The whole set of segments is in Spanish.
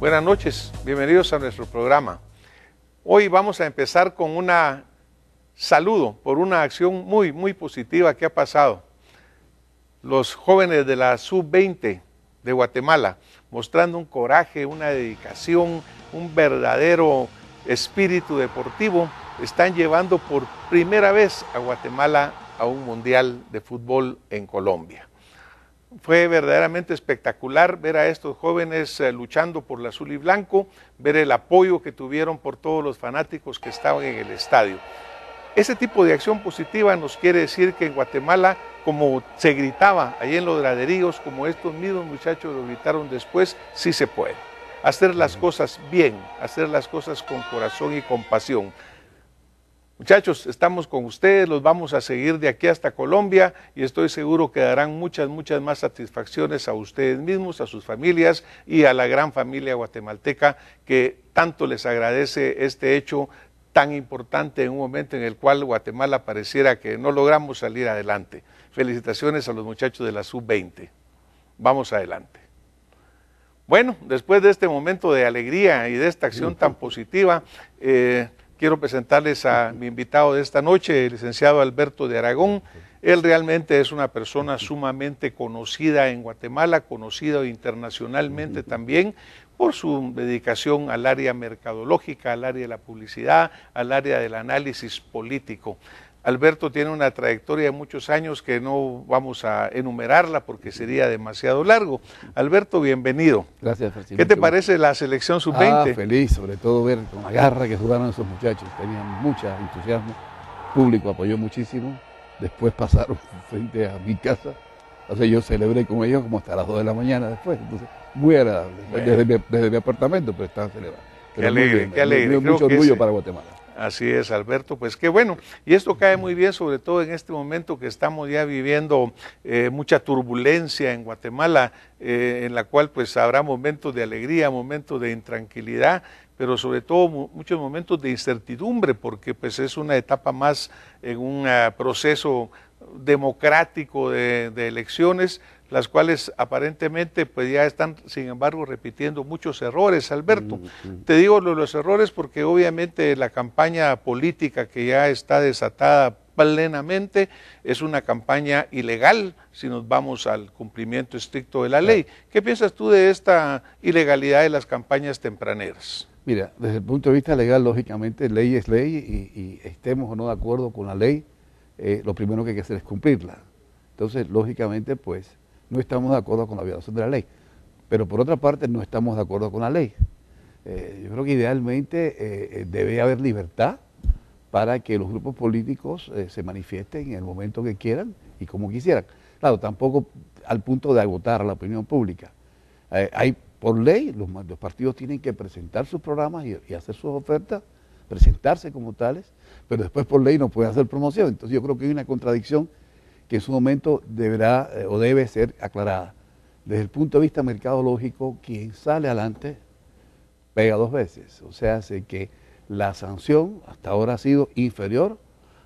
Buenas noches, bienvenidos a nuestro programa. Hoy vamos a empezar con un saludo por una acción muy, muy positiva que ha pasado. Los jóvenes de la Sub-20 de Guatemala, mostrando un coraje, una dedicación, un verdadero espíritu deportivo, están llevando por primera vez a Guatemala a un mundial de fútbol en Colombia. Fue verdaderamente espectacular ver a estos jóvenes eh, luchando por el azul y blanco, ver el apoyo que tuvieron por todos los fanáticos que estaban en el estadio. Ese tipo de acción positiva nos quiere decir que en Guatemala, como se gritaba ahí en los graderíos, como estos mismos muchachos lo gritaron después, sí se puede. Hacer las cosas bien, hacer las cosas con corazón y compasión. Muchachos, estamos con ustedes, los vamos a seguir de aquí hasta Colombia y estoy seguro que darán muchas, muchas más satisfacciones a ustedes mismos, a sus familias y a la gran familia guatemalteca que tanto les agradece este hecho tan importante en un momento en el cual Guatemala pareciera que no logramos salir adelante. Felicitaciones a los muchachos de la sub-20. Vamos adelante. Bueno, después de este momento de alegría y de esta acción tan positiva, eh, Quiero presentarles a mi invitado de esta noche, el licenciado Alberto de Aragón. Él realmente es una persona sumamente conocida en Guatemala, conocido internacionalmente también por su dedicación al área mercadológica, al área de la publicidad, al área del análisis político. Alberto tiene una trayectoria de muchos años que no vamos a enumerarla porque sería demasiado largo. Alberto, bienvenido. Gracias, Francisco. ¿Qué te parece la selección sub-20? Ah, feliz, sobre todo ver con la garra que jugaron esos muchachos. Tenían mucho entusiasmo. El público apoyó muchísimo. Después pasaron frente a mi casa. O yo celebré con ellos como hasta las 2 de la mañana después. Entonces, muy agradable. Desde mi, apartamento, pero estaban celebrando. Qué alegre, qué alegre. mucho orgullo para Guatemala. Así es, Alberto. Pues qué bueno. Y esto cae muy bien, sobre todo en este momento que estamos ya viviendo eh, mucha turbulencia en Guatemala, eh, en la cual pues habrá momentos de alegría, momentos de intranquilidad, pero sobre todo muchos momentos de incertidumbre, porque pues es una etapa más en un ah, proceso democrático de elecciones las cuales aparentemente pues ya están, sin embargo, repitiendo muchos errores, Alberto. Mm, mm. Te digo los, errores porque obviamente la campaña política que ya está desatada plenamente es una campaña ilegal si nos vamos al cumplimiento estricto de la ley. ¿Qué piensas tú de esta ilegalidad de las campañas tempraneras? Mira, desde el punto de vista legal, lógicamente, ley es ley y, estemos o no de acuerdo con la ley, eh, lo primero que hay que hacer es cumplirla. Entonces, lógicamente, pues, no estamos de acuerdo con la violación de la ley. Pero por otra parte, no estamos de acuerdo con la ley. Eh, yo creo que idealmente eh, eh, debe haber libertad para que los grupos políticos se manifiesten en el momento que quieran y como quisieran. Claro, tampoco al punto de agotar a la opinión pública. hay por ley, los, partidos tienen que presentar sus programas y, y hacer sus ofertas, presentarse como tales, pero después por ley no pueden hacer promoción. Entonces yo creo que hay una contradicción que en su momento deberá eh, o debe ser aclarada. Desde el punto de vista mercadológico, quien sale adelante pega dos veces. O sea, hace que la sanción hasta ahora ha sido inferior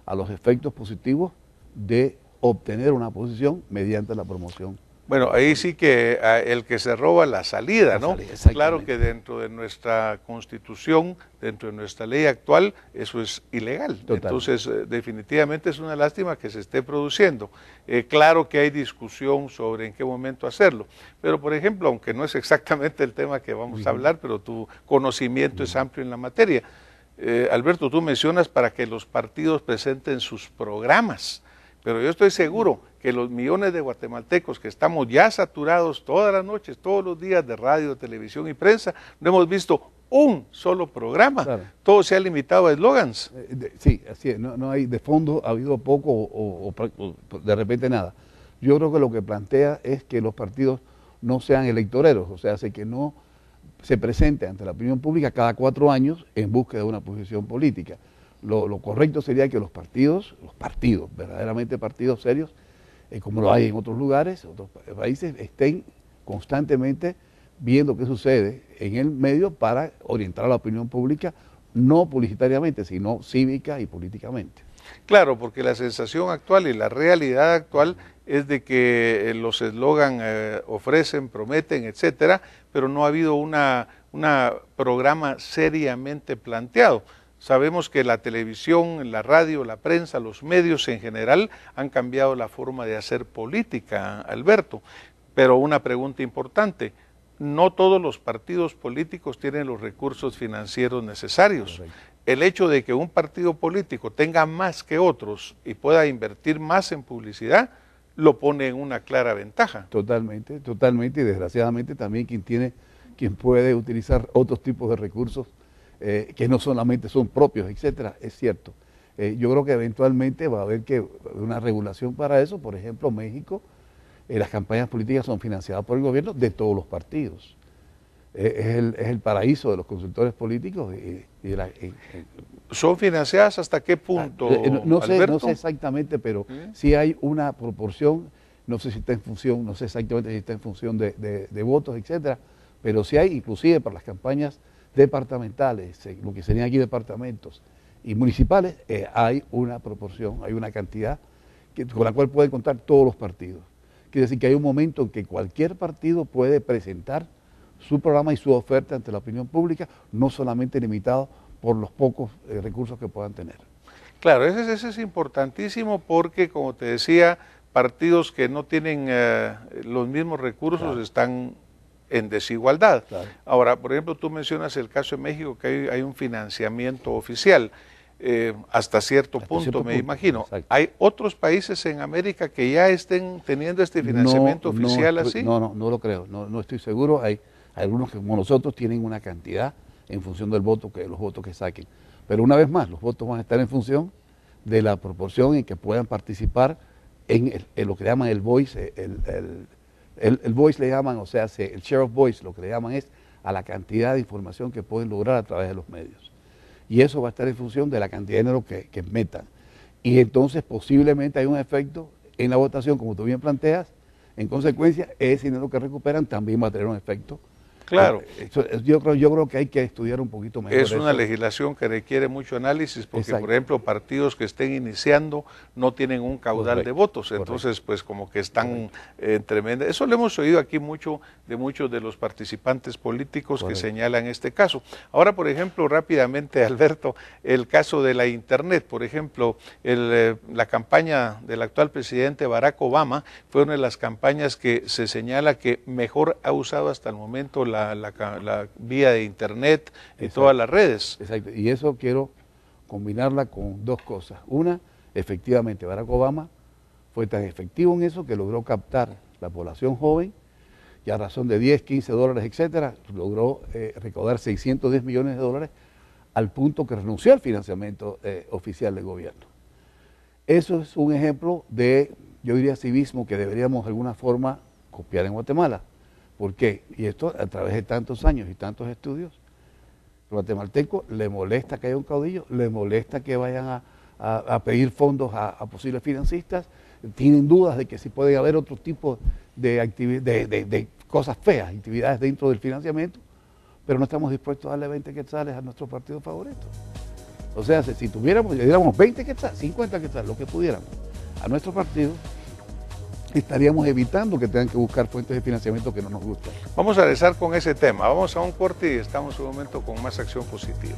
a los efectos positivos de obtener una posición mediante la promoción bueno, ahí sí que ah, el que se roba la salida, ¿no? claro que dentro de nuestra constitución, dentro de nuestra ley actual, eso es ilegal. Entonces, eh, definitivamente es una lástima que se esté produciendo. Eh, claro que hay discusión sobre en qué momento hacerlo, pero por ejemplo, aunque no es exactamente el tema que vamos a hablar, pero tu conocimiento es amplio en la materia. Eh, Alberto, tú mencionas para que los partidos presenten sus programas, pero yo estoy seguro que los millones de guatemaltecos que estamos ya saturados todas las noches, todos los días de radio, televisión y prensa, no hemos visto un solo programa. Todo se ha limitado a eslogans. Eh, eh, sí, así es. No, hay, de fondo ha habido poco o, de repente nada. Yo creo que lo que plantea es que los partidos no sean electoreros, o sea, que no se presente ante la opinión pública cada cuatro años en busca de una posición política. lo correcto sería que los partidos, los partidos, verdaderamente partidos serios, eh, como lo hay en otros lugares, otros países, estén constantemente viendo qué sucede en el medio para orientar a la opinión pública, no publicitariamente, sino cívica y políticamente. Claro, porque la sensación actual y la realidad actual es de que eh, los eslogan eh, ofrecen, prometen, etcétera, pero no ha habido un programa seriamente planteado. Sabemos que la televisión, la radio, la prensa, los medios en general han cambiado la forma de hacer política, Alberto. Pero una pregunta importante, no todos los partidos políticos tienen los recursos financieros necesarios. El hecho de que un partido político tenga más que otros y pueda invertir más en publicidad, lo pone en una clara ventaja. Totalmente, totalmente. Y desgraciadamente también quien tiene, quien puede utilizar otros tipos de recursos eh, que no solamente son propios, etcétera, es cierto. Eh, yo creo que eventualmente va a haber que una regulación para eso. Por ejemplo, México, eh, las campañas políticas son financiadas por el gobierno de todos los partidos. Es el, paraíso de los consultores políticos. ¿Son financiadas hasta qué ah, punto? No, sé, exactamente, pero ¿Mm? si hay una proporción, no sé si está en función, no sé exactamente si está en función de, votos, etcétera, pero si hay, inclusive para las campañas departamentales, lo que serían aquí departamentos y municipales, eh, hay una proporción, hay una cantidad con la cual pueden contar todos los partidos. Quiere decir que hay un momento en que cualquier partido puede presentar su programa y su oferta ante la opinión pública, no solamente limitado por los pocos eh, recursos que puedan tener. Claro, ese, es importantísimo porque, como te decía, partidos que no tienen eh, los mismos recursos están en desigualdad. Ahora, por ejemplo, tú mencionas el caso de México, que hay, un financiamiento oficial. Eh, hasta cierto punto, me imagino. ¿Hay otros países en América que ya estén teniendo este financiamiento oficial así? No, no, no lo creo, no, estoy seguro. Hay, algunos que, como nosotros, tienen una cantidad en función del voto, que los votos que saquen. Pero una vez más, los votos van a estar en función de la proporción en que puedan participar en, lo que llaman el voice, el, el, voice le llaman, o sea, el share of voice, lo que le llaman es a la cantidad de información que pueden lograr a través de los medios. Y eso va a estar en función de la cantidad de dinero que, que metan. Y entonces posiblemente hay un efecto en la votación, como tú bien planteas. En consecuencia, ese dinero que recuperan también va a tener un efecto Claro. Eh, yo creo, yo creo que hay que estudiar un poquito mejor. Es una legislación que requiere mucho análisis porque, por ejemplo, partidos que estén iniciando no tienen un caudal de votos. Entonces, pues como que están en eh, tremenda. Eso lo hemos oído aquí mucho de muchos de los participantes políticos que señalan este caso. Ahora, por ejemplo, rápidamente, Alberto, el caso de la Internet. Por ejemplo, eh, la campaña del actual presidente Barack Obama fue una de las campañas que se señala que mejor ha usado hasta el momento la la, vía de internet en todas las redes. Exacto, y eso quiero combinarla con dos cosas. Una, efectivamente, Barack Obama fue tan efectivo en eso que logró captar la población joven y a razón de 10, 15 dólares, etcétera, logró eh, recaudar 610 millones de dólares al punto que renunció al financiamiento eh, oficial del gobierno. Eso es un ejemplo de, yo diría, civismo que deberíamos de alguna forma copiar en Guatemala. ¿Por qué? Y esto a través de tantos años y tantos estudios. guatemalteco le molesta que haya un caudillo, le molesta que vayan a, pedir fondos a, posibles financistas, tienen dudas de que si puede haber otro tipo de, de, de, cosas feas, actividades dentro del financiamiento, pero no estamos dispuestos a darle 20 quetzales a nuestro partido favorito. O sea, si tuviéramos, le diéramos 20 quetzales, 50 quetzales, lo que pudiéramos, a nuestro partido, estaríamos evitando que tengan que buscar fuentes de financiamiento que no nos gustan. Vamos a regresar con ese tema. Vamos a un corte y estamos en un momento con más acción positiva.